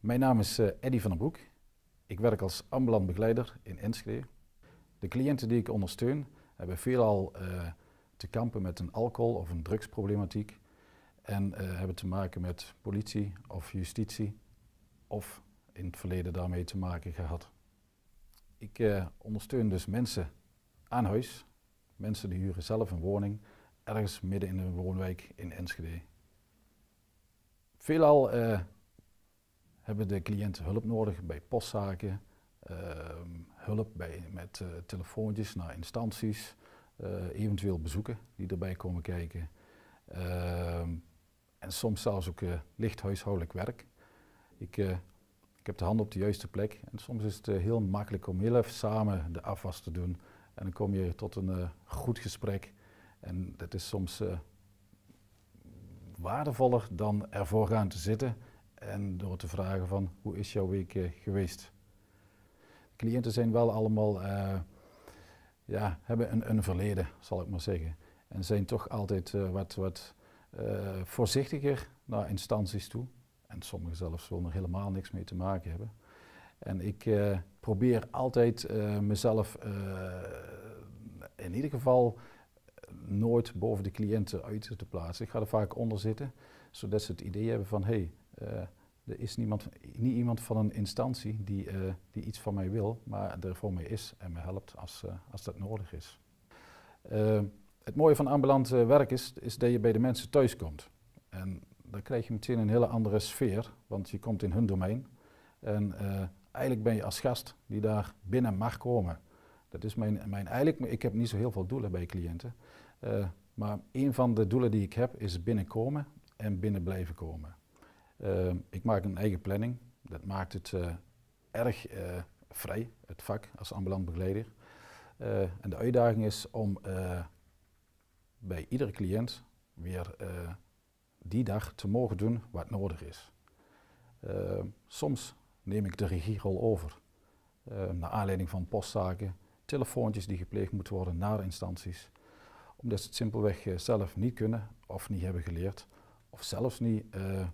Mijn naam is eh, Eddy van den Broek. Ik werk als ambulant begeleider in Enschede. De cliënten die ik ondersteun hebben veelal eh, te kampen met een alcohol- of een drugsproblematiek en eh, hebben te maken met politie of justitie of in het verleden daarmee te maken gehad. Ik ondersteun dus mensen aan huis, mensen die huren zelf een woning ergens midden in een woonwijk in Enschede. Veelal hebben de cliënten hulp nodig bij postzaken, ehm, hulp bij, met eh, telefoontjes naar instanties, eh, eventueel bezoeken die erbij komen kijken. Ehm, en soms zelfs ook eh, licht huishoudelijk werk. Ik, ik heb de handen op de juiste plek en soms is het heel makkelijk om heel even samen de afwas te doen. En dan kom je tot een goed gesprek. En dat is soms waardevoller dan ervoor gaan te zitten en door te vragen van hoe is jouw week eh, geweest. De cliënten zijn wel allemaal, eh, ja, hebben een, een, verleden, zal ik maar zeggen. En zijn toch altijd eh, wat, wat voorzichtiger naar instanties toe. En sommigen zelfs zullen er helemaal niks mee te maken hebben. En ik probeer altijd mezelf in ieder geval nooit boven de cliënten uit te plaatsen. Ik ga er vaak onder zitten, zodat ze het idee hebben van hey, er is niemand, niet iemand van een instantie die, eh, die iets van mij wil, maar er voor mij is en me helpt als, eh, als dat nodig is. Eh, het mooie van ambulant werk is, is dat je bij de mensen thuis komt. En dan krijg je meteen een hele andere sfeer, want je komt in hun domein. En eigenlijk ben je als gast die daar binnen mag komen. Dat is mijn, mijn eigenlijk, ik heb niet zo heel veel doelen bij cliënten. maar een van de doelen die ik heb is binnenkomen en binnen blijven komen. Eh, ik maak een eigen planning. Dat maakt het uh, erg eh, vrij, het vak als ambulant begeleider. en de uitdaging is om bij iedere cliënt weer die dag te mogen doen wat nodig is. soms neem ik de regierol over. naar aanleiding van postzaken, telefoontjes die gepleegd moeten worden naar instanties, omdat ze het simpelweg zelf niet kunnen of niet hebben geleerd, of zelfs niet uh,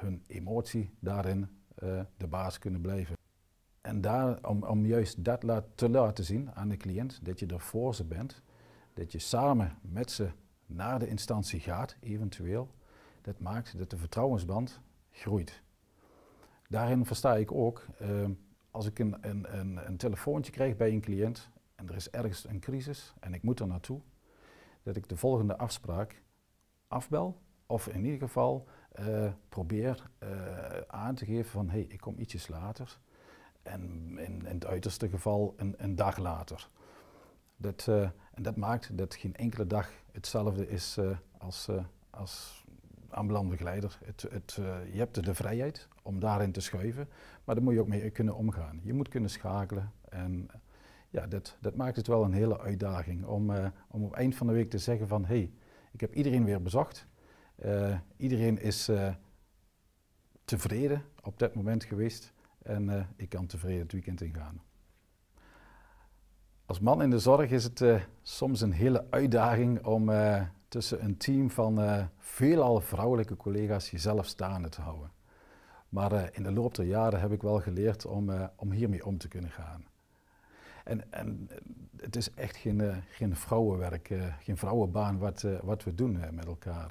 hun emotie daarin eh, de baas kunnen blijven. En daar, om, om juist dat laat, te laten zien aan de cliënt, dat je er voor ze bent, dat je samen met ze naar de instantie gaat, eventueel, dat maakt dat de vertrouwensband groeit. Daarin versta ik ook, eh, als ik een, een, een, een telefoontje krijg bij een cliënt en er is ergens een crisis en ik moet er naartoe, dat ik de volgende afspraak afbel of in ieder geval eh, probeer eh, aan te geven van hé, hey, ik kom ietsjes later. En in, in het uiterste geval een, een dag later. Dat, eh, en dat maakt dat geen enkele dag hetzelfde is als, als ambulant begeleider. Het, het, je hebt de vrijheid om daarin te schuiven, maar daar moet je ook mee kunnen omgaan. Je moet kunnen schakelen en ja, dat, dat, maakt het wel een hele uitdaging om, om op eind van de week te zeggen van hé, hey, ik heb iedereen weer bezocht. Eh, iedereen is eh, tevreden op dat moment geweest en eh, ik kan tevreden het weekend ingaan. Als man in de zorg is het soms een hele uitdaging om tussen een team van veelal vrouwelijke collega's jezelf staande te houden. Maar in de loop der jaren heb ik wel geleerd om, om hiermee om te kunnen gaan. En, en het is echt geen, eh, geen vrouwenwerk, eh, geen vrouwenbaan wat, eh, wat we doen met elkaar.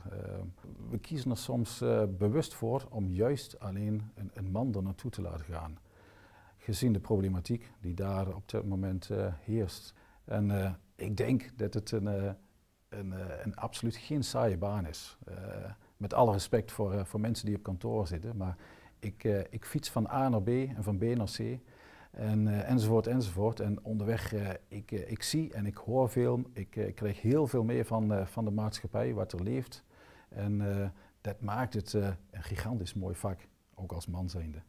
we kiezen er soms bewust voor om juist alleen een, een man er naartoe te laten gaan. Gezien de problematiek die daar op dit moment heerst. En ik denk dat het een, een, een absoluut geen saaie baan is met alle respect voor, voor mensen die op kantoor zitten, maar ik, ik fiets van A naar B en van B naar C. En, eh, enzovoort, enzovoort. En onderweg, eh, ik, eh, ik zie en ik hoor veel. Ik krijg heel veel meer van, van de maatschappij, wat er leeft. En dat maakt het een gigantisch mooi vak, ook als man zijnde.